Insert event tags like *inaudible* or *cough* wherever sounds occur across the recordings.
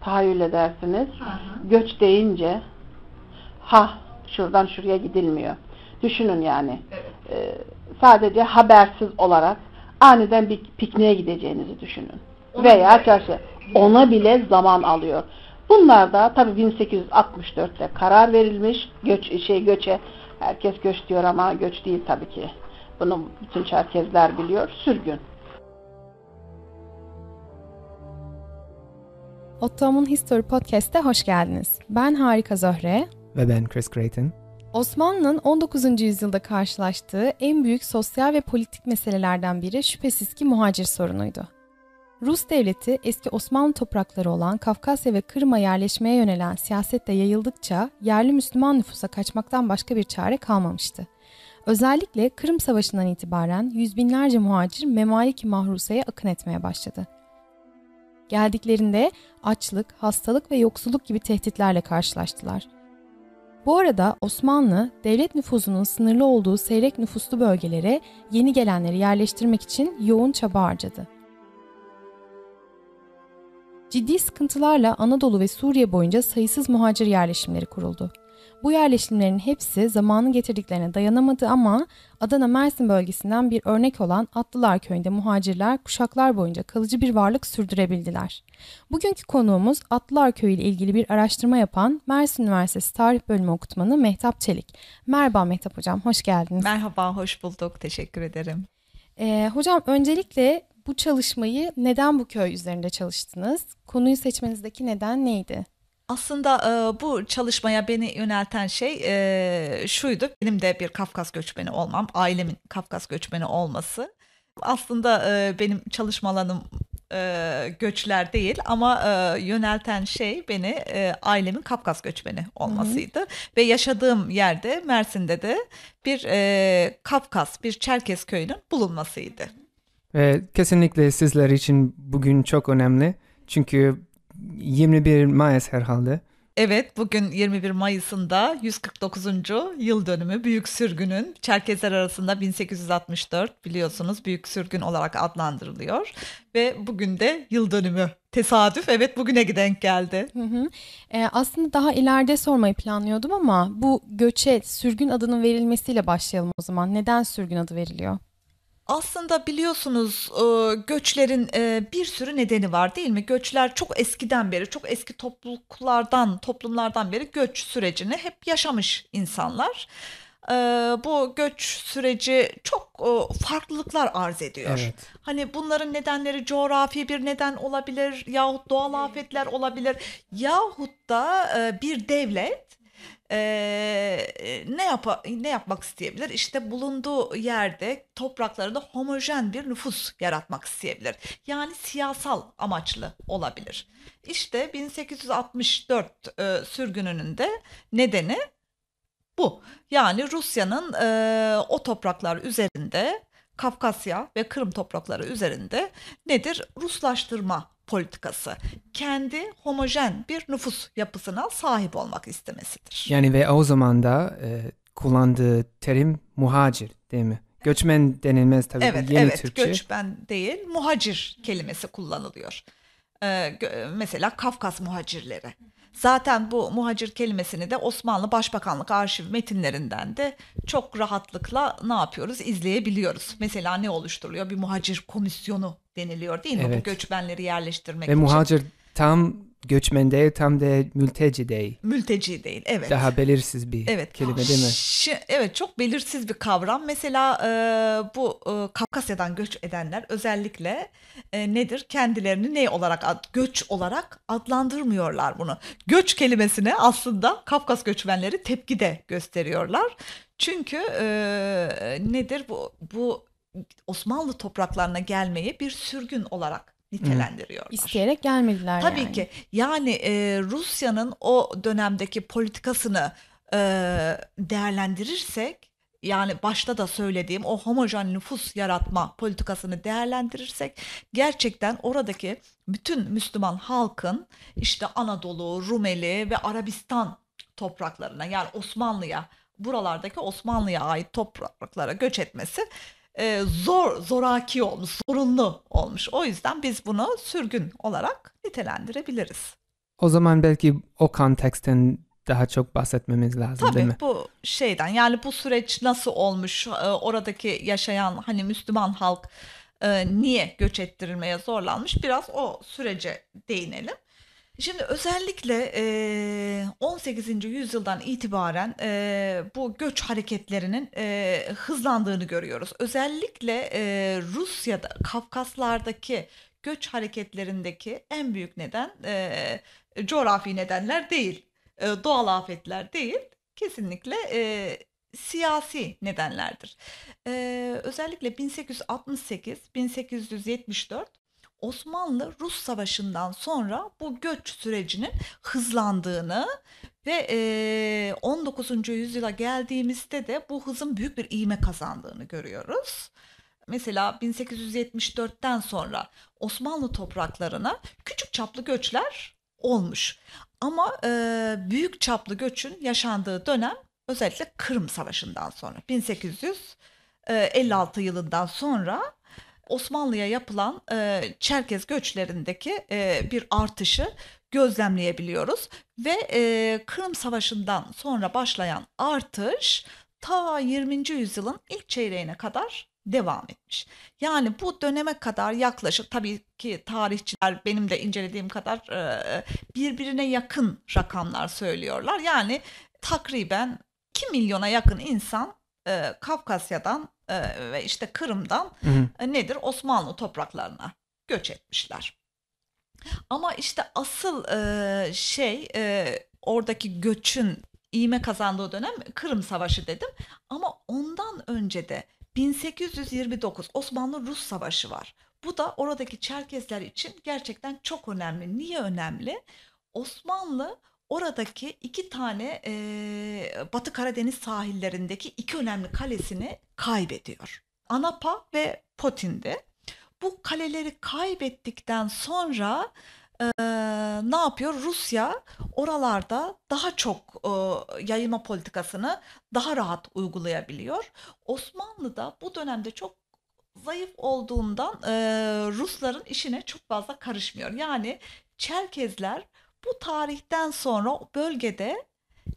tahayyül edersiniz. Hı hı. Göç deyince ha şuradan şuraya gidilmiyor. Düşünün yani. Evet. E, sadece habersiz olarak aniden bir pikniğe gideceğinizi düşünün. Ona Veya bile, çarşı. Ona bile zaman alıyor. Bunlar da tabii 1864'te karar verilmiş. Göç, şey, göçe herkes göç diyor ama göç değil tabii ki. Bunu bütün Çerkezler biliyor. Sürgün. Ottoman History Podcast'te hoş geldiniz. Ben Harika Zöhre. Ve ben Chris Creighton. Osmanlı'nın 19. yüzyılda karşılaştığı en büyük sosyal ve politik meselelerden biri şüphesiz ki muhacir sorunuydu. Rus devleti eski Osmanlı toprakları olan Kafkasya ve Kırım'a yerleşmeye yönelen siyasette yayıldıkça yerli Müslüman nüfusa kaçmaktan başka bir çare kalmamıştı. Özellikle Kırım Savaşı'ndan itibaren yüz binlerce muhacir memaliki i Mahruse'ye akın etmeye başladı. Geldiklerinde açlık, hastalık ve yoksulluk gibi tehditlerle karşılaştılar. Bu arada Osmanlı, devlet nüfuzunun sınırlı olduğu seyrek nüfuslu bölgelere yeni gelenleri yerleştirmek için yoğun çaba harcadı. Ciddi sıkıntılarla Anadolu ve Suriye boyunca sayısız muhacir yerleşimleri kuruldu. Bu yerleşimlerin hepsi zamanın getirdiklerine dayanamadı ama Adana-Mersin bölgesinden bir örnek olan Atlılar Köyü'nde muhacirler kuşaklar boyunca kalıcı bir varlık sürdürebildiler. Bugünkü konuğumuz Atlılar Köyü ile ilgili bir araştırma yapan Mersin Üniversitesi Tarih Bölümü Okutmanı Mehtap Çelik. Merhaba Mehtap Hocam, hoş geldiniz. Merhaba, hoş bulduk. Teşekkür ederim. Ee, hocam öncelikle bu çalışmayı neden bu köy üzerinde çalıştınız? Konuyu seçmenizdeki neden neydi? Aslında e, bu çalışmaya beni yönelten şey e, şuydu. Benim de bir Kafkas göçmeni olmam, ailemin Kafkas göçmeni olması. Aslında e, benim çalışma alanım e, göçler değil ama e, yönelten şey beni e, ailemin Kafkas göçmeni olmasıydı. Hı hı. Ve yaşadığım yerde Mersin'de de bir e, Kafkas, bir Çerkes köyünün bulunmasıydı. E, kesinlikle sizler için bugün çok önemli. Çünkü 21 Mayıs herhalde. Evet bugün 21 Mayıs'ında 149. yıl dönümü Büyük Sürgün'ün Çerkezler arasında 1864 biliyorsunuz Büyük Sürgün olarak adlandırılıyor ve bugün de yıl dönümü tesadüf evet bugüne denk geldi. Hı hı. E, aslında daha ileride sormayı planlıyordum ama bu göçe sürgün adının verilmesiyle başlayalım o zaman. Neden sürgün adı veriliyor? Aslında biliyorsunuz e, göçlerin e, bir sürü nedeni var değil mi? Göçler çok eskiden beri, çok eski topluluklardan, toplumlardan beri göç sürecini hep yaşamış insanlar. E, bu göç süreci çok farklılıklar arz ediyor. Evet. Hani bunların nedenleri coğrafi bir neden olabilir yahut doğal afetler olabilir yahut da bir devlet ee, ne yap ne yapmak isteyebilir? İşte bulunduğu yerde topraklarında homojen bir nüfus yaratmak isteyebilir. Yani siyasal amaçlı olabilir. İşte 1864 e, sürgününün de nedeni bu. Yani Rusya'nın e, o topraklar üzerinde Kafkasya ve Kırım toprakları üzerinde nedir? Ruslaştırma politikası kendi homojen bir nüfus yapısına sahip olmak istemesidir. Yani ve o zaman da e, kullandığı terim muhacir değil mi? Göçmen denilmez tabii evet, yeni evet, Türkçe. Evet, göçmen değil, muhacir kelimesi kullanılıyor. Ee, mesela Kafkas muhacirleri. Zaten bu muhacir kelimesini de Osmanlı Başbakanlık arşiv metinlerinden de çok rahatlıkla ne yapıyoruz izleyebiliyoruz. Mesela ne oluşturuyor Bir muhacir komisyonu deniliyor değil mi? Evet. Bu göçmenleri yerleştirmek Ve için. Ve muhacir tam göçmen değil tam da mülteci değil. Mülteci değil evet. Daha belirsiz bir evet. kelime değil mi? Ş- evet çok belirsiz bir kavram. Mesela e, bu e, Kafkasya'dan göç edenler özellikle e, nedir? Kendilerini ne olarak ad- göç olarak adlandırmıyorlar bunu. Göç kelimesine aslında Kafkas göçmenleri tepki de gösteriyorlar. Çünkü e, nedir bu bu Osmanlı topraklarına gelmeyi bir sürgün olarak nitelendiriyor. İsteyerek gelmediler Tabii yani. ki. Yani e, Rusya'nın o dönemdeki politikasını e, değerlendirirsek yani başta da söylediğim o homojen nüfus yaratma politikasını değerlendirirsek gerçekten oradaki bütün Müslüman halkın işte Anadolu, Rumeli ve Arabistan topraklarına yani Osmanlı'ya buralardaki Osmanlı'ya ait topraklara göç etmesi e, zor, zoraki olmuş, zorunlu olmuş. O yüzden biz bunu sürgün olarak nitelendirebiliriz. O zaman belki o konteksten daha çok bahsetmemiz lazım Tabii, değil mi? Tabii bu şeyden yani bu süreç nasıl olmuş e, oradaki yaşayan hani Müslüman halk e, niye göç ettirilmeye zorlanmış biraz o sürece değinelim. Şimdi özellikle 18. yüzyıldan itibaren bu göç hareketlerinin hızlandığını görüyoruz. Özellikle Rusya'da, Kafkaslardaki göç hareketlerindeki en büyük neden e, coğrafi nedenler değil, doğal afetler değil, kesinlikle siyasi nedenlerdir. özellikle 1868-1874 Osmanlı-Rus Savaşı'ndan sonra bu göç sürecinin hızlandığını ve 19. yüzyıla geldiğimizde de bu hızın büyük bir iğme kazandığını görüyoruz. Mesela 1874'ten sonra Osmanlı topraklarına küçük çaplı göçler olmuş. Ama büyük çaplı göçün yaşandığı dönem özellikle Kırım Savaşı'ndan sonra 1856 yılından sonra Osmanlı'ya yapılan e, Çerkez göçlerindeki e, bir artışı gözlemleyebiliyoruz ve e, Kırım Savaşı'ndan sonra başlayan artış ta 20. yüzyılın ilk çeyreğine kadar devam etmiş. Yani bu döneme kadar yaklaşık tabii ki tarihçiler benim de incelediğim kadar e, birbirine yakın rakamlar söylüyorlar. Yani takriben 2 milyona yakın insan e, Kafkasya'dan e, ve işte Kırım'dan hı hı. E, nedir Osmanlı topraklarına göç etmişler. Ama işte asıl e, şey oradaki göçün iğme kazandığı dönem Kırım Savaşı dedim. Ama ondan önce de 1829 Osmanlı-Rus Savaşı var. Bu da oradaki Çerkezler için gerçekten çok önemli. Niye önemli? Osmanlı oradaki iki tane e, Batı Karadeniz sahillerindeki iki önemli kalesini kaybediyor. Anapa ve Potin'de. Bu kaleleri kaybettikten sonra e, ne yapıyor? Rusya oralarda daha çok e, yayılma politikasını daha rahat uygulayabiliyor. Osmanlı da bu dönemde çok zayıf olduğundan e, Rusların işine çok fazla karışmıyor. Yani Çerkezler bu tarihten sonra bölgede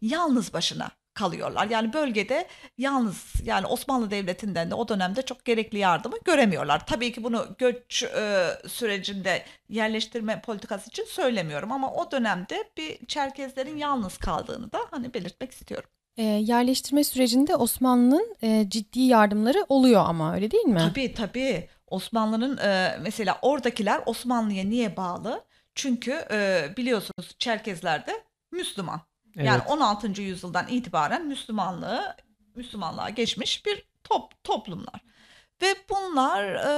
yalnız başına kalıyorlar. Yani bölgede yalnız yani Osmanlı Devleti'nden de o dönemde çok gerekli yardımı göremiyorlar. Tabii ki bunu göç e, sürecinde yerleştirme politikası için söylemiyorum ama o dönemde bir Çerkezlerin yalnız kaldığını da hani belirtmek istiyorum. E, yerleştirme sürecinde Osmanlı'nın e, ciddi yardımları oluyor ama öyle değil mi? Tabii tabii. Osmanlı'nın e, mesela oradakiler Osmanlı'ya niye bağlı? Çünkü e, biliyorsunuz Çerkezler de Müslüman. Evet. Yani 16. yüzyıldan itibaren Müslümanlığı Müslümanlığa geçmiş bir top toplumlar. Ve bunlar e,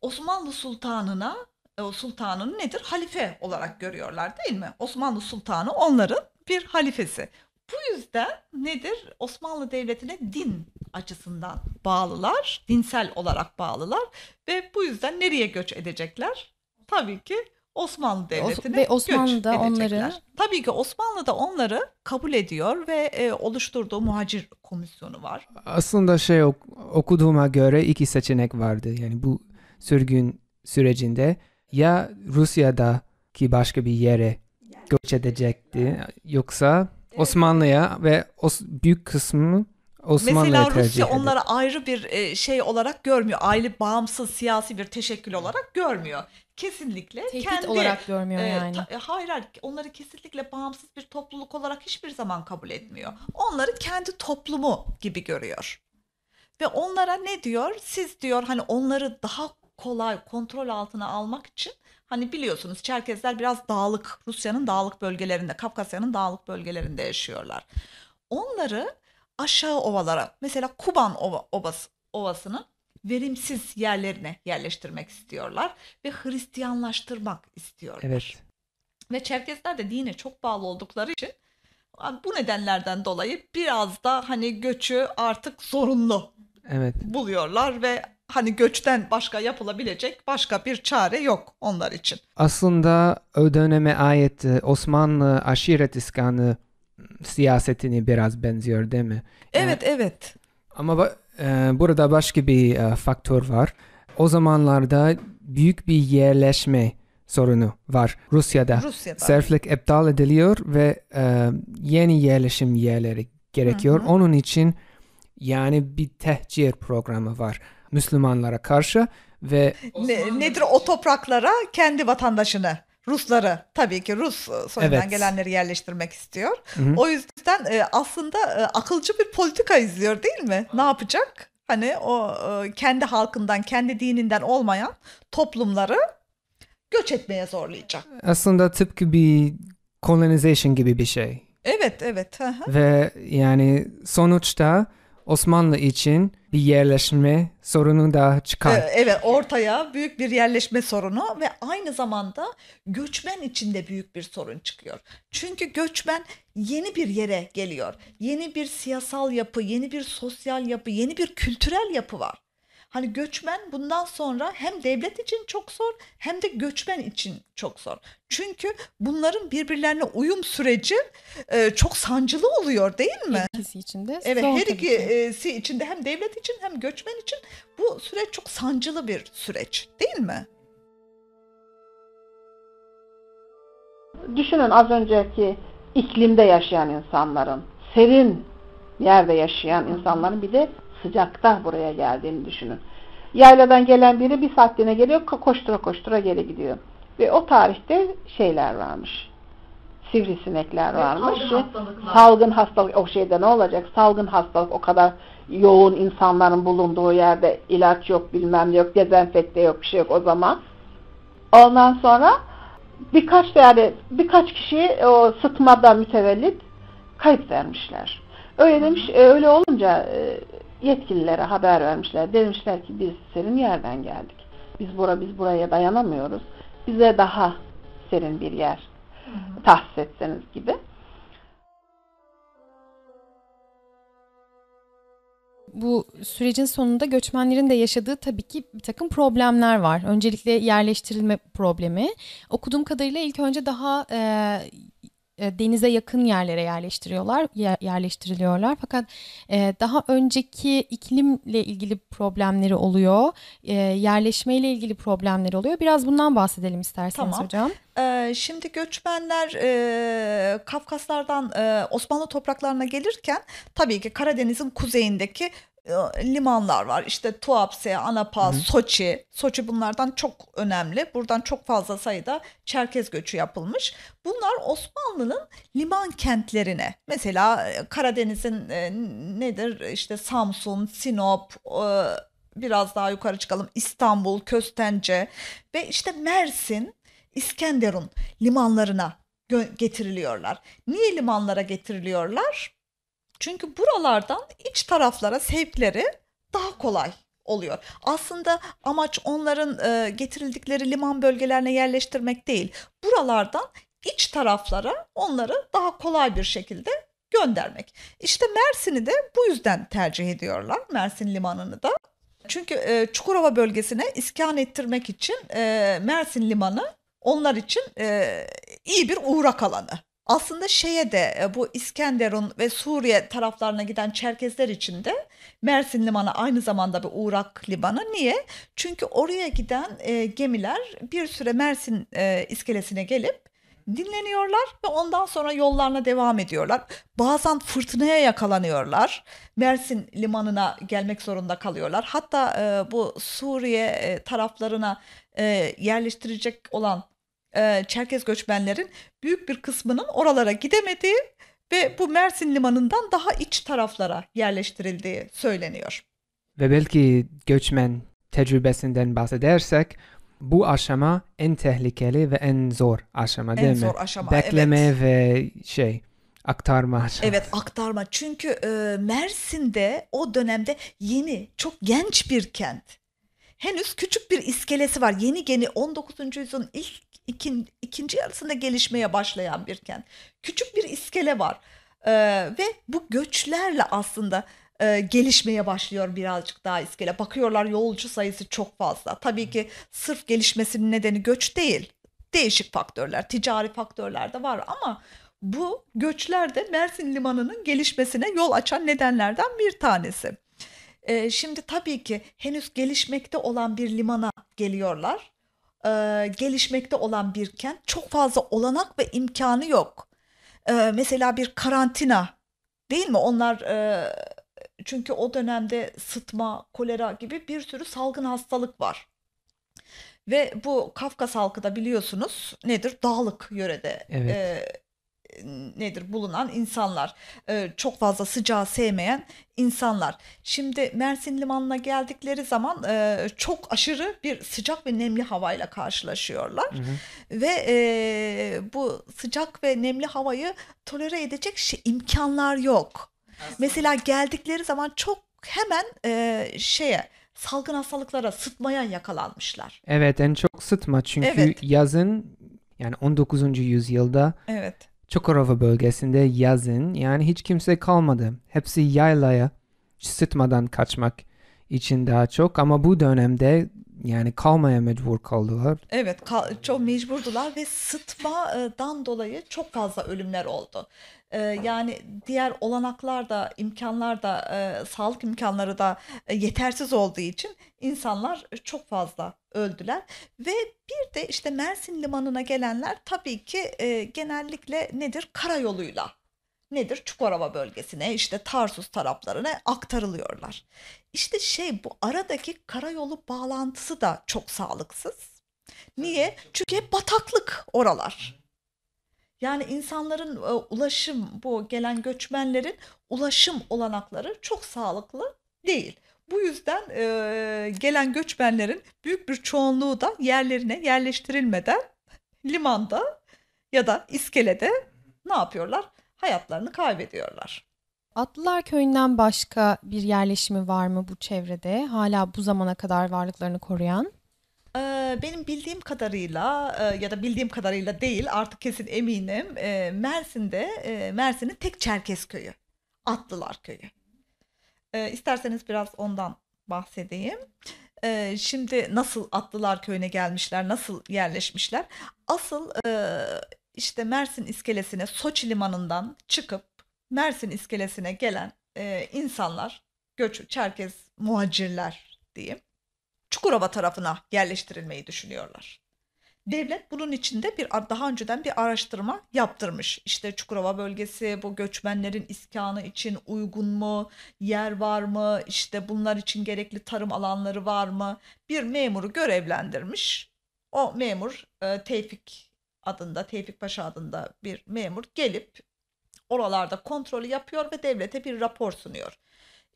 Osmanlı Sultanı'na e, o sultanını nedir? Halife olarak görüyorlar değil mi? Osmanlı Sultanı onların bir halifesi. Bu yüzden nedir? Osmanlı Devleti'ne din açısından bağlılar, dinsel olarak bağlılar ve bu yüzden nereye göç edecekler? tabii ki Osmanlı Devleti'ne ve Osmanlı da onları tabii ki Osmanlı da onları kabul ediyor ve e, oluşturduğu muhacir komisyonu var. Aslında şey okuduğuma göre iki seçenek vardı. Yani bu sürgün sürecinde ya Rusya'da ki başka bir yere göç edecekti yoksa Osmanlı'ya ve Os büyük kısmı Osmanlı'ya Mesela Rusya ediyor. onlara ayrı bir e, şey olarak görmüyor. Aile bağımsız siyasi bir teşekkül olarak görmüyor. Kesinlikle Tehdit kendi olarak görmüyor e, Ta, hayır, hayır onları kesinlikle bağımsız bir topluluk olarak hiçbir zaman kabul etmiyor. Onları kendi toplumu gibi görüyor. Ve onlara ne diyor? Siz diyor hani onları daha kolay kontrol altına almak için hani biliyorsunuz Çerkezler biraz dağlık Rusya'nın dağlık bölgelerinde Kafkasya'nın dağlık bölgelerinde yaşıyorlar. Onları aşağı ovalara mesela Kuban Ova, Obası, Ovası'nın verimsiz yerlerine yerleştirmek istiyorlar ve Hristiyanlaştırmak istiyorlar. Evet. Ve Çerkezler de dine çok bağlı oldukları için bu nedenlerden dolayı biraz da hani göçü artık zorunlu evet. buluyorlar ve hani göçten başka yapılabilecek başka bir çare yok onlar için. Aslında o döneme ait e, Osmanlı aşiret iskanı siyasetini biraz benziyor değil mi? Evet, yani, evet. Ama e, burada başka bir e, faktör var. O zamanlarda büyük bir yerleşme sorunu var Rusya'da. Rusya'da. Serflik iptal ediliyor ve e, yeni yerleşim yerleri gerekiyor. Hı hı. Onun için yani bir tehcir programı var Müslümanlara karşı ve ne, nedir o topraklara kendi vatandaşını Rusları tabii ki Rus e, soyundan evet. gelenleri yerleştirmek istiyor. Hı-hı. O yüzden e, aslında e, akılcı bir politika izliyor değil mi? Ne yapacak? Hani o e, kendi halkından, kendi dininden olmayan toplumları göç etmeye zorlayacak. Aslında tıpkı bir colonization gibi bir şey. Evet, evet. Hı-hı. Ve yani sonuçta Osmanlı için bir yerleşme sorunu da çıkar. Ee, evet ortaya büyük bir yerleşme sorunu ve aynı zamanda göçmen içinde büyük bir sorun çıkıyor. Çünkü göçmen yeni bir yere geliyor. Yeni bir siyasal yapı, yeni bir sosyal yapı, yeni bir kültürel yapı var. Hani göçmen bundan sonra hem devlet için çok zor hem de göçmen için çok zor. Çünkü bunların birbirlerine uyum süreci e, çok sancılı oluyor değil mi? Her ikisi için de. Evet zor her ikisi ki. için de hem devlet için hem göçmen için bu süreç çok sancılı bir süreç değil mi? Düşünün az önceki iklimde yaşayan insanların, serin yerde yaşayan insanların bir de sıcakta buraya geldiğini düşünün. Yayladan gelen biri bir saatliğine geliyor, koştura koştura geri gidiyor. Ve o tarihte şeyler varmış. Sivrisinekler varmış. Salgın hastalıklar. Salgın hastalık. O şeyde ne olacak? Salgın hastalık o kadar yoğun insanların bulunduğu yerde ilaç yok, bilmem yok, dezenfekte yok, bir şey yok o zaman. Ondan sonra birkaç yani birkaç kişi e, o sıtmadan mütevellit kayıp vermişler. Öyle demiş, e, öyle olunca e, yetkililere haber vermişler. Demişler ki biz serin yerden geldik. Biz bura biz buraya dayanamıyoruz. Bize daha serin bir yer tahsis etseniz gibi. bu sürecin sonunda göçmenlerin de yaşadığı tabii ki bir takım problemler var. Öncelikle yerleştirilme problemi. Okuduğum kadarıyla ilk önce daha e, e, denize yakın yerlere yerleştiriyorlar, yerleştiriliyorlar. Fakat e, daha önceki iklimle ilgili problemleri oluyor, e, yerleşmeyle ilgili problemleri oluyor. Biraz bundan bahsedelim isterseniz tamam. hocam. E, şimdi göçmenler Kafkaslardan Osmanlı topraklarına gelirken tabii ki Karadeniz'in kuzeyindeki ee, limanlar var. İşte Tuapse, Anapa, Hı-hı. Soçi. Soçi bunlardan çok önemli. Buradan çok fazla sayıda Çerkez göçü yapılmış. Bunlar Osmanlı'nın liman kentlerine. Mesela e, Karadeniz'in e, nedir? İşte Samsun, Sinop, e, biraz daha yukarı çıkalım. İstanbul, Köstence ve işte Mersin, İskenderun limanlarına getiriliyorlar. Niye limanlara getiriliyorlar? Çünkü buralardan iç taraflara sevkleri daha kolay oluyor. Aslında amaç onların e, getirildikleri liman bölgelerine yerleştirmek değil. Buralardan iç taraflara onları daha kolay bir şekilde göndermek. İşte Mersin'i de bu yüzden tercih ediyorlar. Mersin limanını da. Çünkü e, Çukurova bölgesine iskan ettirmek için e, Mersin limanı onlar için e, iyi bir uğrak alanı aslında şeye de e, bu İskenderun ve Suriye taraflarına giden Çerkezler için de Mersin Limanı aynı zamanda bir uğrak limanı. Niye? Çünkü oraya giden e, gemiler bir süre Mersin e, iskelesine gelip dinleniyorlar ve ondan sonra yollarına devam ediyorlar. Bazen fırtınaya yakalanıyorlar. Mersin limanına gelmek zorunda kalıyorlar. Hatta e, bu Suriye e, taraflarına e, yerleştirecek olan e, Çerkez göçmenlerin büyük bir kısmının oralara gidemediği ve bu Mersin limanından daha iç taraflara yerleştirildiği söyleniyor. Ve belki göçmen tecrübesinden bahsedersek bu aşama en tehlikeli ve en zor aşama en değil en mi? En zor aşama. Bekleme evet. ve şey aktarma aşaması. Evet aktarma çünkü e, Mersin'de o dönemde yeni çok genç bir kent. Henüz küçük bir iskelesi var. Yeni yeni 19. yüzyılın ilk ikin, ikinci yarısında gelişmeye başlayan bir kent. Küçük bir iskele var e, ve bu göçlerle aslında e, gelişmeye başlıyor birazcık daha iskele. Bakıyorlar yolcu sayısı çok fazla. Tabii ki sırf gelişmesinin nedeni göç değil. Değişik faktörler, ticari faktörler de var ama bu göçler de Mersin Limanı'nın gelişmesine yol açan nedenlerden bir tanesi. E, şimdi tabii ki henüz gelişmekte olan bir limana geliyorlar e, gelişmekte olan bir kent. Çok fazla olanak ve imkanı yok. E, mesela bir karantina değil mi? Onlar e, çünkü o dönemde sıtma, kolera gibi bir sürü salgın hastalık var. Ve bu Kafkas halkı da biliyorsunuz nedir? Dağlık yörede evet. e, nedir bulunan insanlar. E, çok fazla sıcağı sevmeyen insanlar. Şimdi Mersin limanına geldikleri zaman e, çok aşırı bir sıcak ve nemli havayla karşılaşıyorlar. Hı hı. Ve e, bu sıcak ve nemli havayı tolere edecek şey, imkanlar yok. Aslında. Mesela geldikleri zaman çok hemen e, şeye salgın hastalıklara sıtmaya yakalanmışlar. Evet en çok sıtma çünkü evet. yazın yani 19. yüzyılda evet. Çukurova bölgesinde yazın yani hiç kimse kalmadı. Hepsi yaylaya sıtmadan kaçmak için daha çok ama bu dönemde yani kalmaya mecbur kaldılar. Evet kal- çok mecburdular ve sıtmadan dolayı çok fazla ölümler oldu. Ee, yani diğer olanaklar da imkanlar da e, sağlık imkanları da e, yetersiz olduğu için insanlar çok fazla öldüler ve bir de işte Mersin limanına gelenler tabii ki e, genellikle nedir karayoluyla nedir Çukurova bölgesine işte Tarsus taraflarına aktarılıyorlar. İşte şey bu aradaki karayolu bağlantısı da çok sağlıksız. Niye? Çünkü hep bataklık oralar. Yani insanların e, ulaşım bu gelen göçmenlerin ulaşım olanakları çok sağlıklı değil. Bu yüzden e, gelen göçmenlerin büyük bir çoğunluğu da yerlerine yerleştirilmeden limanda ya da iskelede ne yapıyorlar? Hayatlarını kaybediyorlar. Atlılar Köyü'nden başka bir yerleşimi var mı bu çevrede? Hala bu zamana kadar varlıklarını koruyan? benim bildiğim kadarıyla, ya da bildiğim kadarıyla değil, artık kesin eminim, Mersin'de, Mersin'in tek Çerkez köyü, Atlılar Köyü. Eee, isterseniz biraz ondan bahsedeyim. şimdi nasıl Atlılar Köyü'ne gelmişler, nasıl yerleşmişler? Asıl, işte Mersin iskelesine, Soçi limanından çıkıp Mersin iskelesine gelen, insanlar, göç Çerkez muhacirler diyeyim. Çukurova tarafına yerleştirilmeyi düşünüyorlar. Devlet bunun içinde bir daha önceden bir araştırma yaptırmış. İşte Çukurova bölgesi bu göçmenlerin iskanı için uygun mu? Yer var mı? İşte bunlar için gerekli tarım alanları var mı? Bir memuru görevlendirmiş. O memur e, Tevfik adında, Tevfik Paşa adında bir memur gelip oralarda kontrolü yapıyor ve devlete bir rapor sunuyor.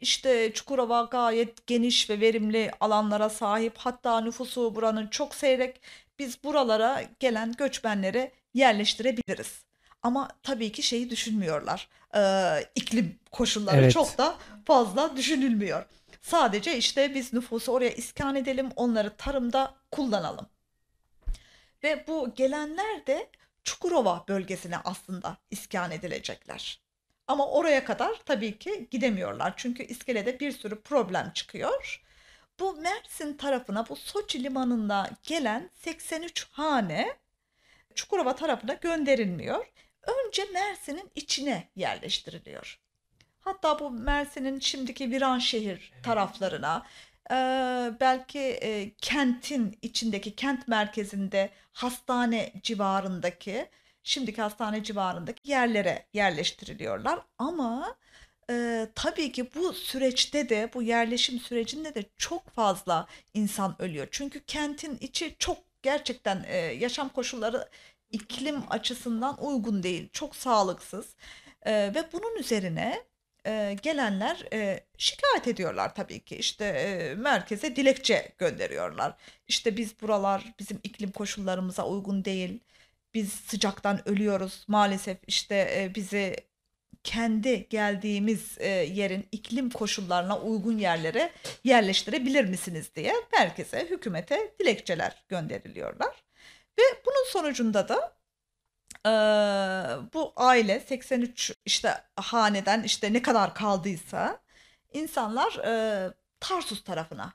İşte Çukurova gayet geniş ve verimli alanlara sahip. Hatta nüfusu buranın çok seyrek. Biz buralara gelen göçmenleri yerleştirebiliriz. Ama tabii ki şeyi düşünmüyorlar. Ee, iklim koşulları evet. çok da fazla düşünülmüyor. Sadece işte biz nüfusu oraya iskan edelim, onları tarımda kullanalım. Ve bu gelenler de Çukurova bölgesine aslında iskan edilecekler. Ama oraya kadar tabii ki gidemiyorlar. Çünkü iskelede bir sürü problem çıkıyor. Bu Mersin tarafına, bu Soçi limanında gelen 83 hane Çukurova tarafına gönderilmiyor. Önce Mersin'in içine yerleştiriliyor. Hatta bu Mersin'in şimdiki viran Viranşehir taraflarına, e, belki e, kentin içindeki, kent merkezinde, hastane civarındaki şimdiki hastane civarındaki yerlere yerleştiriliyorlar. Ama e, tabii ki bu süreçte de bu yerleşim sürecinde de çok fazla insan ölüyor. Çünkü kentin içi çok gerçekten e, yaşam koşulları iklim açısından uygun değil. Çok sağlıksız. E, ve bunun üzerine e, gelenler e, şikayet ediyorlar tabii ki. İşte e, merkeze dilekçe gönderiyorlar. İşte biz buralar bizim iklim koşullarımıza uygun değil biz sıcaktan ölüyoruz maalesef işte e, bizi kendi geldiğimiz e, yerin iklim koşullarına uygun yerlere yerleştirebilir misiniz diye herkese hükümete dilekçeler gönderiliyorlar ve bunun sonucunda da e, bu aile 83 işte haneden işte ne kadar kaldıysa insanlar e, Tarsus tarafına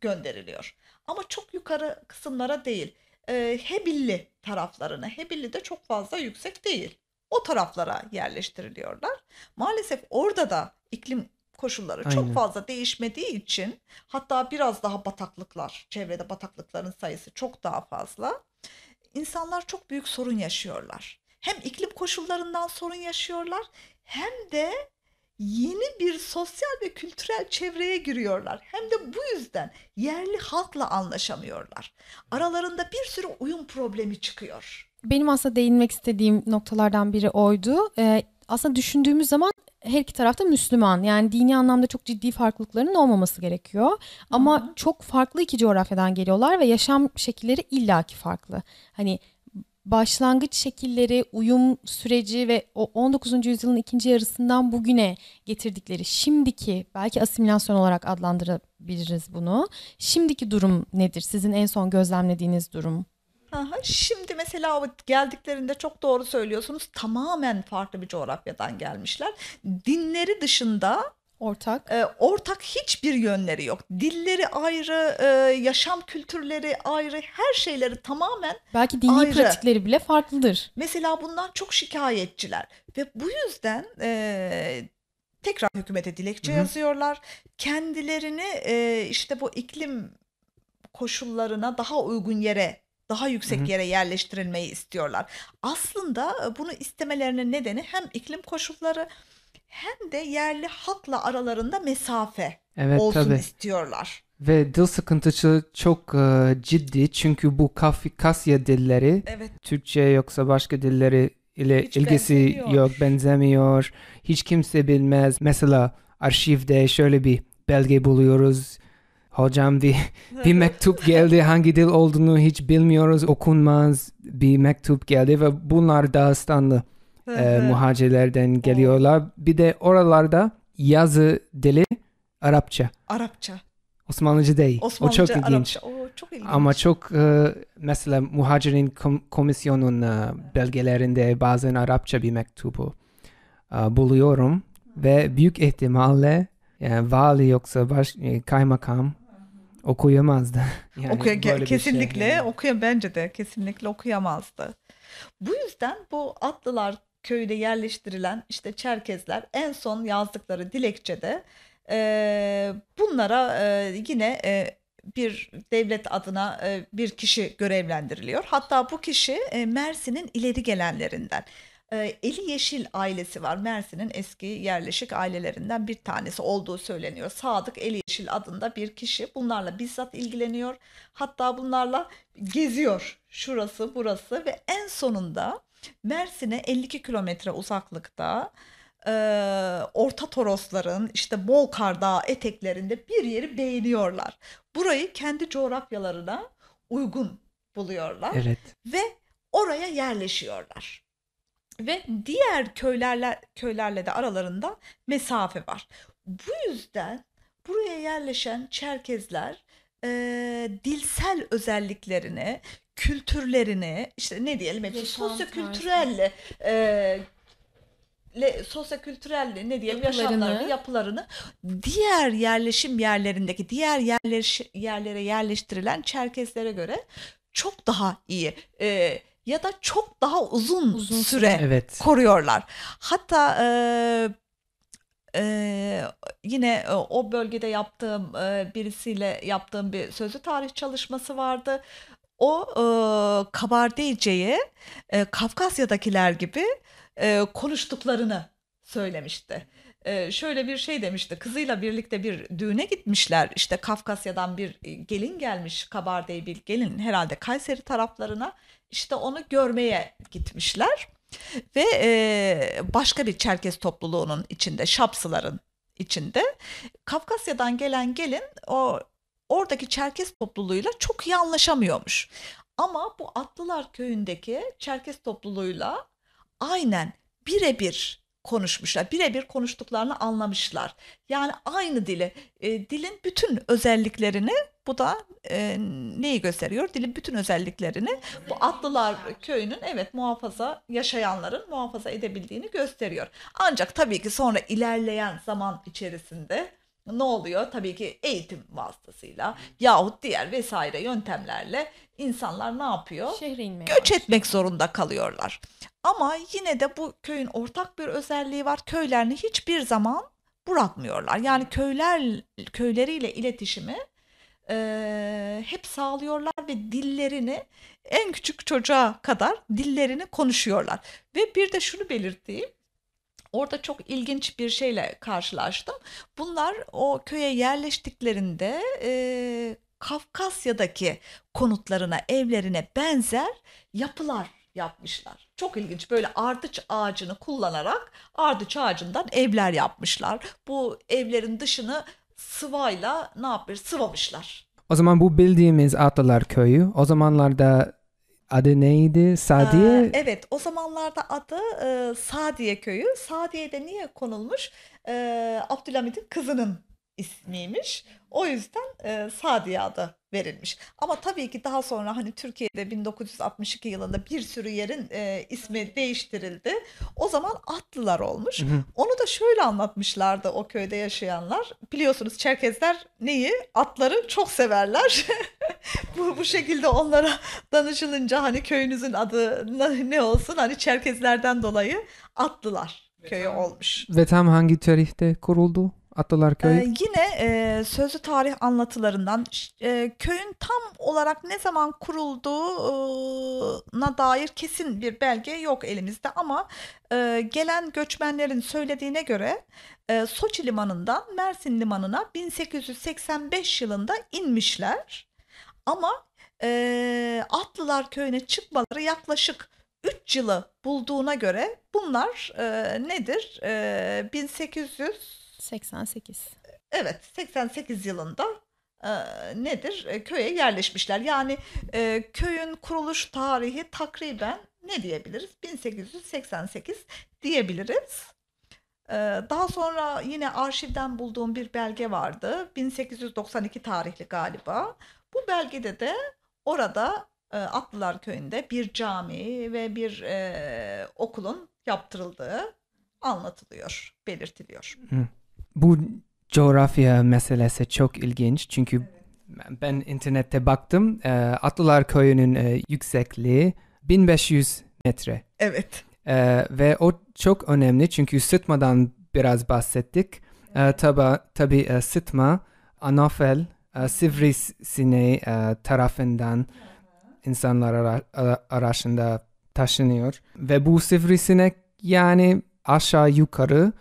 gönderiliyor ama çok yukarı kısımlara değil e, ee, Hebilli taraflarına, Hebilli de çok fazla yüksek değil. O taraflara yerleştiriliyorlar. Maalesef orada da iklim koşulları Aynen. çok fazla değişmediği için hatta biraz daha bataklıklar, çevrede bataklıkların sayısı çok daha fazla. İnsanlar çok büyük sorun yaşıyorlar. Hem iklim koşullarından sorun yaşıyorlar hem de yeni bir sosyal ve kültürel çevreye giriyorlar. Hem de bu yüzden yerli halkla anlaşamıyorlar. Aralarında bir sürü uyum problemi çıkıyor. Benim aslında değinmek istediğim noktalardan biri oydu. Ee, aslında düşündüğümüz zaman her iki tarafta Müslüman. Yani dini anlamda çok ciddi farklılıkların olmaması gerekiyor. Ama hı çok farklı iki coğrafyadan geliyorlar ve yaşam şekilleri illaki farklı. Hani başlangıç şekilleri, uyum süreci ve o 19. yüzyılın ikinci yarısından bugüne getirdikleri şimdiki belki asimilasyon olarak adlandırabiliriz bunu. Şimdiki durum nedir? Sizin en son gözlemlediğiniz durum? Aha, şimdi mesela geldiklerinde çok doğru söylüyorsunuz. Tamamen farklı bir coğrafyadan gelmişler. Dinleri dışında Ortak. E, ortak hiçbir yönleri yok. Dilleri ayrı, e, yaşam kültürleri ayrı, her şeyleri tamamen Belki dini ayrı. pratikleri bile farklıdır. Mesela bundan çok şikayetçiler ve bu yüzden e, tekrar hükümete dilekçe Hı-hı. yazıyorlar. Kendilerini e, işte bu iklim koşullarına daha uygun yere daha yüksek Hı-hı. yere yerleştirilmeyi istiyorlar. Aslında e, bunu istemelerinin nedeni hem iklim koşulları hem de yerli halkla aralarında mesafe evet, olsun tabii. istiyorlar. Ve dil sıkıntısı çok e, ciddi çünkü bu Kafkasya dilleri evet. Türkçe yoksa başka dilleri ile hiç ilgisi benzemiyor. yok, benzemiyor. Hiç kimse bilmez. Mesela arşivde şöyle bir belge buluyoruz. Hocam bir, *laughs* bir mektup geldi hangi dil olduğunu hiç bilmiyoruz okunmaz bir mektup geldi ve bunlar Dağıstanlı e, muhacirlerden geliyorlar. Bir de oralarda yazı dili Arapça. Arapça. Osmanlıca değil. Osmanlıca, o çok ilginç. Arapça. O çok ilginç. Ama çok e, mesela muhacirin kom- komisyonun e, belgelerinde bazen Arapça bir mektubu e, buluyorum ve büyük ihtimalle yani vali yoksa baş, kaymakam okuyamazdı. *laughs* Yani Okuya, şey. kesinlikle şey yani. okuya bence de kesinlikle okuyamazdı. Bu yüzden bu atlılar köyde yerleştirilen işte Çerkezler en son yazdıkları dilekçede e, bunlara e, yine e, bir devlet adına e, bir kişi görevlendiriliyor. Hatta bu kişi e, Mersin'in ileri gelenlerinden. E, Eli Yeşil ailesi var. Mersin'in eski yerleşik ailelerinden bir tanesi olduğu söyleniyor. Sadık Eli Yeşil adında bir kişi bunlarla bizzat ilgileniyor. Hatta bunlarla geziyor. Şurası, burası ve en sonunda Mersin'e 52 kilometre uzaklıkta e, Orta Torosların işte bol kar dağı eteklerinde bir yeri beğeniyorlar. Burayı kendi coğrafyalarına uygun buluyorlar evet. ve oraya yerleşiyorlar. Ve diğer köylerle köylerle de aralarında mesafe var. Bu yüzden buraya yerleşen Çerkezler e, dilsel özelliklerini, kültürlerini işte ne diyelim hep sosyokültürel e, le, sosyokültürel ne diyelim yapılarını. yaşamlarını, yapılarını diğer yerleşim yerlerindeki diğer yerleş, yerlere yerleştirilen Çerkeslere göre çok daha iyi e, ya da çok daha uzun, uzun süre evet. koruyorlar. Hatta e, ee, yine e, o bölgede yaptığım e, birisiyle yaptığım bir sözlü tarih çalışması vardı o e, Kabardeyce'ye e, Kafkasya'dakiler gibi e, konuştuklarını söylemişti. E, şöyle bir şey demişti kızıyla birlikte bir düğüne gitmişler İşte Kafkasya'dan bir gelin gelmiş Kabardey bir gelin herhalde Kayseri taraflarına işte onu görmeye gitmişler ve e, başka bir Çerkez topluluğunun içinde Şapsıların içinde Kafkasya'dan gelen gelin o oradaki Çerkes topluluğuyla çok iyi anlaşamıyormuş. Ama bu Atlılar köyündeki Çerkes topluluğuyla aynen birebir konuşmuşlar. Birebir konuştuklarını anlamışlar. Yani aynı dili. E, dilin bütün özelliklerini bu da e, neyi gösteriyor? Dilin bütün özelliklerini bu Atlılar köyünün evet muhafaza yaşayanların muhafaza edebildiğini gösteriyor. Ancak tabii ki sonra ilerleyen zaman içerisinde ne oluyor? Tabii ki eğitim vasıtasıyla yahut diğer vesaire yöntemlerle insanlar ne yapıyor? Şehre inmeye Göç başlıyor. etmek zorunda kalıyorlar. Ama yine de bu köyün ortak bir özelliği var. Köylerini hiçbir zaman bırakmıyorlar. Yani köyler köyleriyle iletişimi e, hep sağlıyorlar ve dillerini en küçük çocuğa kadar dillerini konuşuyorlar. Ve bir de şunu belirteyim. Orada çok ilginç bir şeyle karşılaştım. Bunlar o köye yerleştiklerinde e, Kafkasya'daki konutlarına, evlerine benzer yapılar yapmışlar. Çok ilginç böyle ardıç ağacını kullanarak ardıç ağacından evler yapmışlar. Bu evlerin dışını sıvayla ne yapıyor? Sıvamışlar. O zaman bu bildiğimiz Atalar Köyü o zamanlarda adı neydi? Sadiye? Ee, evet, o zamanlarda adı e, Sadiye köyü. Sadiye niye konulmuş? E, Abdülhamid'in kızının ismiymiş. O yüzden e, Sadiye adı verilmiş. Ama tabii ki daha sonra hani Türkiye'de 1962 yılında bir sürü yerin e, ismi değiştirildi. O zaman Atlılar olmuş. Onu da şöyle anlatmışlardı o köyde yaşayanlar. Biliyorsunuz Çerkezler neyi? Atları çok severler. *laughs* bu, bu şekilde onlara danışılınca hani köyünüzün adı ne olsun? Hani Çerkezlerden dolayı Atlılar köyü olmuş. Ve tam hangi tarihte kuruldu? Atlılar ee, Köyü? Ee, yine e, sözlü tarih anlatılarından e, köyün tam olarak ne zaman kurulduğuna dair kesin bir belge yok elimizde ama e, gelen göçmenlerin söylediğine göre e, Soçi limanından Mersin limanına 1885 yılında inmişler ama e, Atlılar Köyü'ne çıkmaları yaklaşık 3 yılı bulduğuna göre bunlar e, nedir? E, 1800 88. Evet 88 yılında e, nedir e, köye yerleşmişler. Yani e, köyün kuruluş tarihi takriben ne diyebiliriz 1888 diyebiliriz. E, daha sonra yine arşivden bulduğum bir belge vardı 1892 tarihli galiba. Bu belgede de orada e, Atlılar Köyü'nde bir cami ve bir e, okulun yaptırıldığı anlatılıyor, belirtiliyor bu coğrafya meselesi çok ilginç çünkü ben internette baktım e, Atlılar Köyü'nün e, yüksekliği 1500 metre. Evet. E, ve o çok önemli çünkü sıtmadan biraz bahsettik. E, taba, tabii e, sıtma anafel e, sivrisineği e, tarafından insanlar ara, arasında taşınıyor. Ve bu sivrisinek yani aşağı yukarı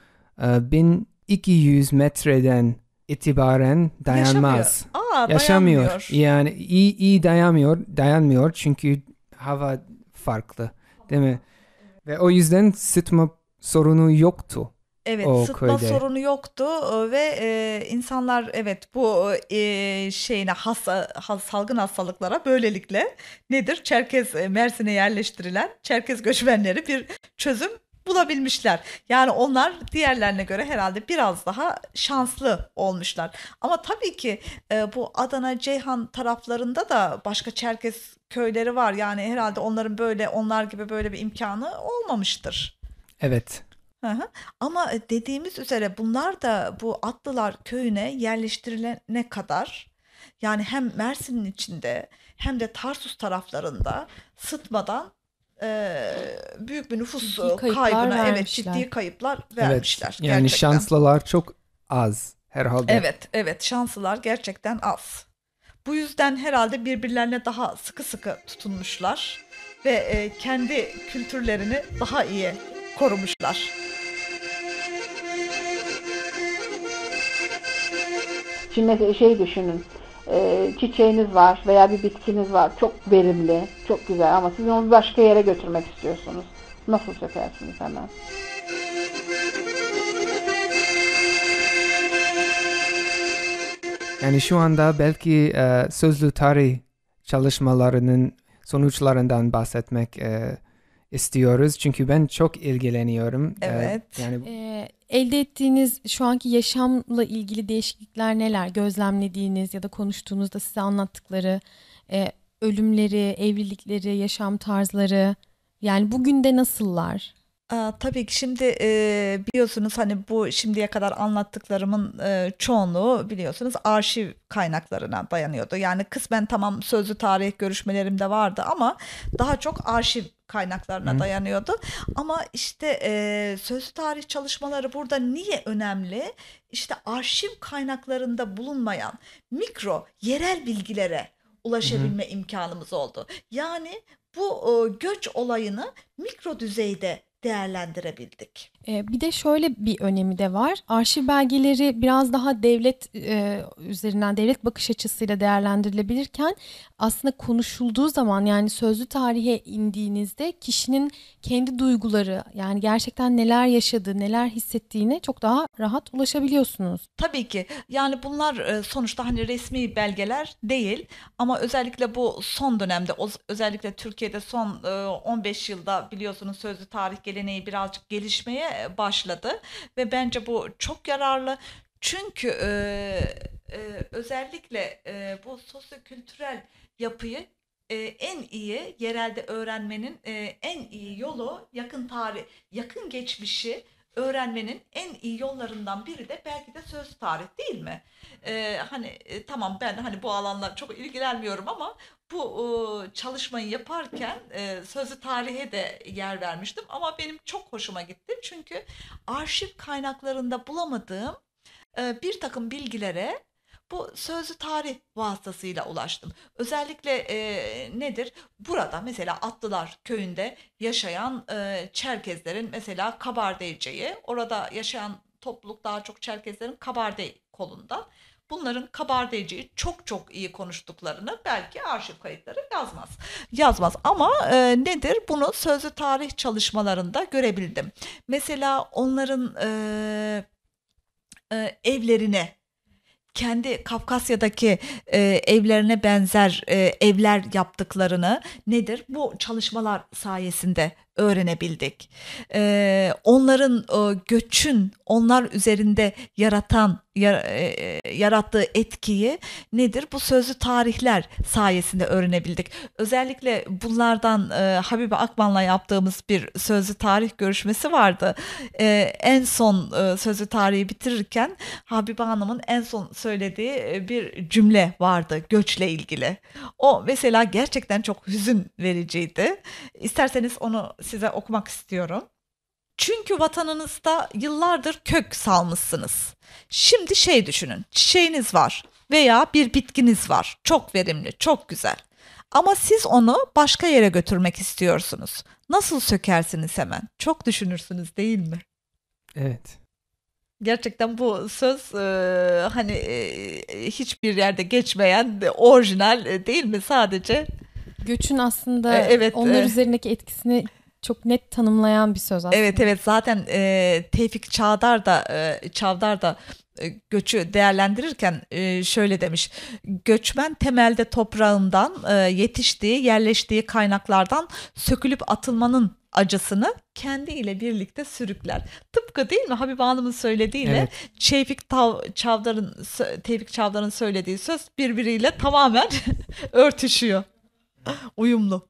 e, bin 200 metreden itibaren dayanmaz. Yaşamıyor. Aa, Yaşamıyor. Dayanmıyor. Yani iyi, iyi dayanmıyor, dayanmıyor çünkü hava farklı değil mi? Evet. Ve o yüzden sıtma sorunu yoktu. Evet, o sıtma köyde. sorunu yoktu e, ve e, insanlar evet bu e, şeyine has, has salgın hastalıklara böylelikle nedir? Çerkez e, Mersin'e yerleştirilen Çerkez göçmenleri bir çözüm bulabilmişler. Yani onlar diğerlerine göre herhalde biraz daha şanslı olmuşlar. Ama tabii ki e, bu Adana, Ceyhan taraflarında da başka Çerkes köyleri var. Yani herhalde onların böyle onlar gibi böyle bir imkanı olmamıştır. Evet. Ama e, dediğimiz üzere bunlar da bu Atlılar köyüne yerleştirilene kadar yani hem Mersin'in içinde hem de Tarsus taraflarında sıtmadan e, büyük bir nüfus ciddi kaybına vermişler. evet ciddi kayıplar vermişler. Evet, yani gerçekten. şanslılar çok az herhalde. Evet evet şanslılar gerçekten az. Bu yüzden herhalde birbirlerine daha sıkı sıkı tutunmuşlar ve e, kendi kültürlerini daha iyi korumuşlar. Şimdi şey düşünün e, çiçeğiniz var veya bir bitkiniz var. Çok verimli, çok güzel ama siz onu başka yere götürmek istiyorsunuz. Nasıl sökersiniz hemen? Yani şu anda belki e, sözlü tarih çalışmalarının sonuçlarından bahsetmek e, istiyoruz. Çünkü ben çok ilgileniyorum. Ee, evet. Ee, yani ee, elde ettiğiniz şu anki yaşamla ilgili değişiklikler neler? Gözlemlediğiniz ya da konuştuğunuzda size anlattıkları e, ölümleri, evlilikleri, yaşam tarzları yani bugün de nasıllar? Aa, tabii ki şimdi e, biliyorsunuz hani bu şimdiye kadar anlattıklarımın e, çoğunluğu biliyorsunuz arşiv kaynaklarına dayanıyordu. Yani kısmen tamam sözlü tarih görüşmelerim de vardı ama daha çok arşiv kaynaklarına Hı. dayanıyordu. Ama işte e, sözlü tarih çalışmaları burada niye önemli? İşte arşiv kaynaklarında bulunmayan mikro, yerel bilgilere ulaşabilme Hı. imkanımız oldu. Yani bu e, göç olayını mikro düzeyde değerlendirebildik. E, bir de şöyle bir önemi de var. Arşiv belgeleri biraz daha devlet e, üzerinden, devlet bakış açısıyla değerlendirilebilirken aslında konuşulduğu zaman yani sözlü tarihe indiğinizde kişinin kendi duyguları yani gerçekten neler yaşadığı, neler hissettiğine çok daha rahat ulaşabiliyorsunuz. Tabii ki. Yani bunlar e, sonuçta hani resmi belgeler değil ama özellikle bu son dönemde özellikle Türkiye'de son 15 e, yılda biliyorsunuz sözlü tarih geleneği birazcık gelişmeye e, başladı ve bence bu çok yararlı. Çünkü e, e, özellikle e, bu sosyokültürel yapıyı e, en iyi yerelde öğrenmenin e, en iyi yolu yakın tarih, yakın geçmişi öğrenmenin en iyi yollarından biri de belki de söz tarih değil mi? e, hani e, tamam ben hani bu alanla çok ilgilenmiyorum ama bu e, çalışmayı yaparken e, sözü tarihe de yer vermiştim ama benim çok hoşuma gitti çünkü arşiv kaynaklarında bulamadığım e, bir takım bilgilere bu sözlü tarih vasıtasıyla ulaştım. Özellikle e, nedir? Burada mesela Atlılar köyünde yaşayan e, Çerkezlerin mesela Kabardeyce'yi, orada yaşayan topluluk daha çok Çerkezlerin Kabardey kolunda bunların kabardeciyi çok çok iyi konuştuklarını belki arşiv kayıtları yazmaz. Yazmaz ama e, nedir? Bunu sözlü tarih çalışmalarında görebildim. Mesela onların e, e, evlerine kendi Kafkasya'daki e, evlerine benzer e, evler yaptıklarını nedir? Bu çalışmalar sayesinde öğrenebildik. E, onların e, göçün onlar üzerinde yaratan yar, e, e, yarattığı etkiyi nedir? Bu sözlü tarihler sayesinde öğrenebildik. Özellikle bunlardan e, Habibe Akman'la yaptığımız bir sözlü tarih görüşmesi vardı. E, en son e, sözlü tarihi bitirirken Habibe Hanım'ın en son söylediği e, bir cümle vardı göçle ilgili. O mesela gerçekten çok hüzün vericiydi. İsterseniz onu size okumak istiyorum. Çünkü vatanınızda yıllardır kök salmışsınız. Şimdi şey düşünün. Çiçeğiniz var veya bir bitkiniz var. Çok verimli, çok güzel. Ama siz onu başka yere götürmek istiyorsunuz. Nasıl sökersiniz hemen? Çok düşünürsünüz değil mi? Evet. Gerçekten bu söz e, hani e, hiçbir yerde geçmeyen orijinal e, değil mi sadece? Göçün aslında e, evet, onlar e, üzerindeki etkisini çok net tanımlayan bir söz aslında. Evet evet zaten e, Tevfik Çağdar da e, Çavdar da e, göçü değerlendirirken e, şöyle demiş. Göçmen temelde toprağından e, yetiştiği, yerleştiği kaynaklardan sökülüp atılmanın acısını kendiyle birlikte sürükler. Tıpkı değil mi Habib Hanım'ın söylediğiyle evet. Tevfik Çavdar'ın Tevfik Çavdar'ın söylediği söz birbiriyle tamamen *laughs* örtüşüyor. Uyumlu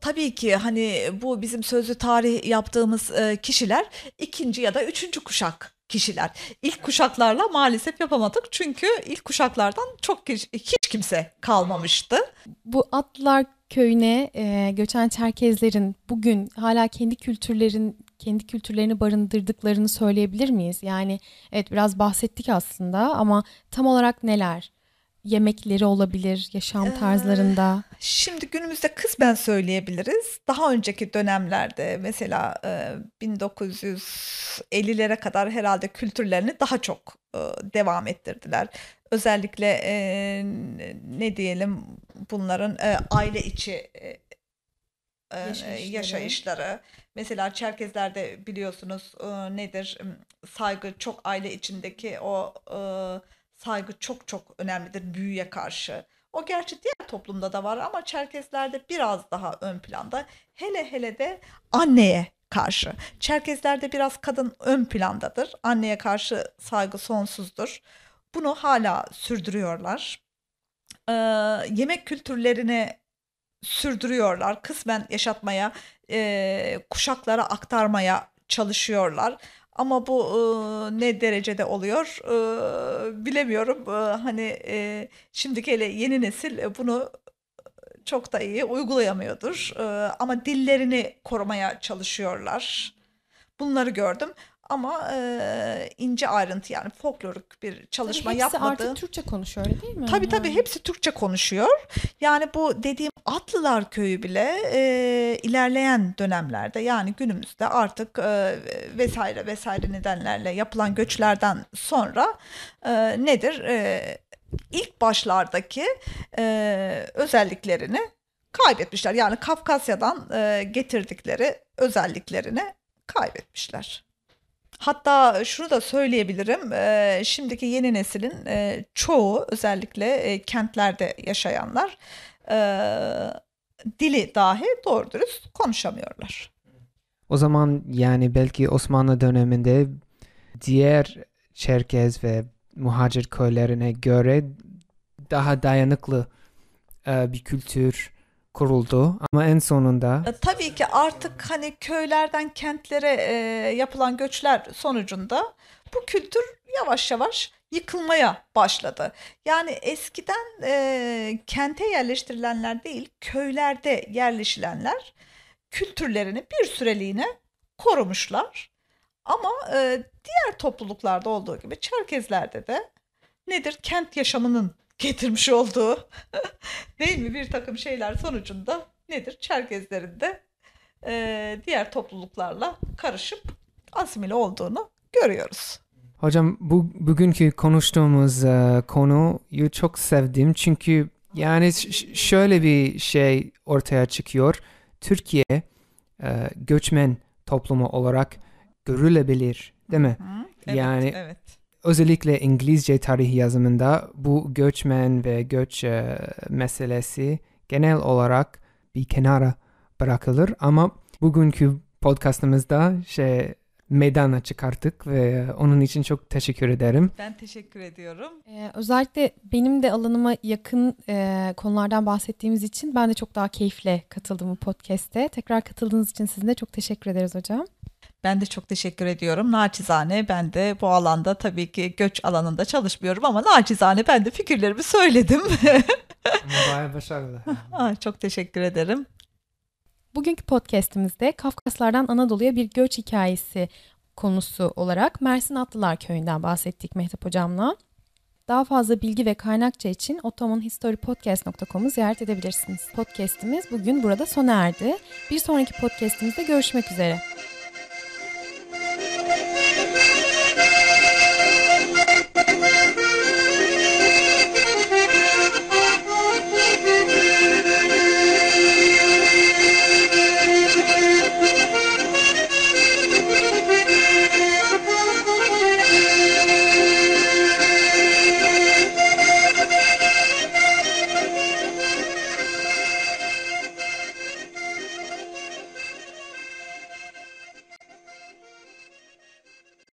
tabii ki hani e, bu bizim sözlü tarih yaptığımız e, kişiler ikinci ya da üçüncü kuşak kişiler. İlk kuşaklarla maalesef yapamadık çünkü ilk kuşaklardan çok hiç kimse kalmamıştı. Bu Atlar köyüne e, göçen Çerkezlerin bugün hala kendi kültürlerin kendi kültürlerini barındırdıklarını söyleyebilir miyiz? Yani evet biraz bahsettik aslında ama tam olarak neler? yemekleri olabilir yaşam ee, tarzlarında? şimdi günümüzde kısmen söyleyebiliriz. Daha önceki dönemlerde mesela 1950'lere e, kadar herhalde kültürlerini daha çok e, devam ettirdiler. Özellikle e, ne diyelim bunların aile içi yaşayışları. yaşayışları. Mesela Çerkezlerde biliyorsunuz nedir saygı çok aile içindeki o saygı çok çok önemlidir büyüye karşı. O gerçi diğer toplumda da var ama Çerkeslerde biraz daha ön planda. Hele hele de anneye karşı. Çerkeslerde biraz kadın ön plandadır. Anneye karşı saygı sonsuzdur. Bunu hala sürdürüyorlar. Ee, yemek kültürlerini sürdürüyorlar. Kısmen yaşatmaya, e, kuşaklara aktarmaya çalışıyorlar. Ama bu e, ne derecede oluyor e, bilemiyorum. E, hani e, şimdiki hele yeni nesil e, bunu çok da iyi uygulayamıyordur. E, ama dillerini korumaya çalışıyorlar. Bunları gördüm ama e, ince ayrıntı yani folklorik bir çalışma tabii hepsi yapmadı. artık Türkçe konuşuyor değil mi? Tabii tabii hepsi Türkçe konuşuyor. Yani bu dediğim Atlılar Köyü bile e, ilerleyen dönemlerde yani günümüzde artık e, vesaire vesaire nedenlerle yapılan göçlerden sonra e, nedir? E, ilk başlardaki e, özelliklerini kaybetmişler. Yani Kafkasya'dan e, getirdikleri özelliklerini kaybetmişler. Hatta şunu da söyleyebilirim. E, şimdiki yeni neslin e, çoğu özellikle e, kentlerde yaşayanlar dili dahi doğru dürüst konuşamıyorlar. O zaman yani belki Osmanlı döneminde diğer Çerkez ve muhacir köylerine göre daha dayanıklı bir kültür kuruldu ama en sonunda e, tabii ki artık hani köylerden kentlere e, yapılan göçler sonucunda bu kültür yavaş yavaş yıkılmaya başladı. Yani eskiden e, kente yerleştirilenler değil köylerde yerleşilenler kültürlerini bir süreliğine korumuşlar. Ama e, diğer topluluklarda olduğu gibi Çerkezlerde de nedir kent yaşamının getirmiş olduğu *laughs* değil mi bir takım şeyler sonucunda nedir? Çerkezlerinde e, diğer topluluklarla karışıp asimile olduğunu görüyoruz. Hocam bu bugünkü konuştuğumuz e, konuyu çok sevdim çünkü yani şöyle bir şey ortaya çıkıyor. Türkiye e, göçmen toplumu olarak görülebilir değil mi? Hı, evet, yani evet. Özellikle İngilizce tarihi yazımında bu göçmen ve göç e, meselesi genel olarak bir kenara bırakılır ama bugünkü podcastımızda şey meydana çıkarttık ve onun için çok teşekkür ederim. Ben teşekkür ediyorum. Ee, özellikle benim de alanıma yakın e, konulardan bahsettiğimiz için ben de çok daha keyifle katıldım bu podcast'te. Tekrar katıldığınız için sizin de çok teşekkür ederiz hocam. Ben de çok teşekkür ediyorum. Naçizane ben de bu alanda tabii ki göç alanında çalışmıyorum ama naçizane ben de fikirlerimi söyledim. *laughs* Bayağı başarılı. Aa, *laughs* çok teşekkür ederim. Bugünkü podcastimizde Kafkaslardan Anadolu'ya bir göç hikayesi konusu olarak Mersin Atlılar Köyü'nden bahsettik Mehtap Hocam'la. Daha fazla bilgi ve kaynakça için otomonhistorypodcast.com'u ziyaret edebilirsiniz. Podcast'imiz bugün burada sona erdi. Bir sonraki podcast'imizde görüşmek üzere.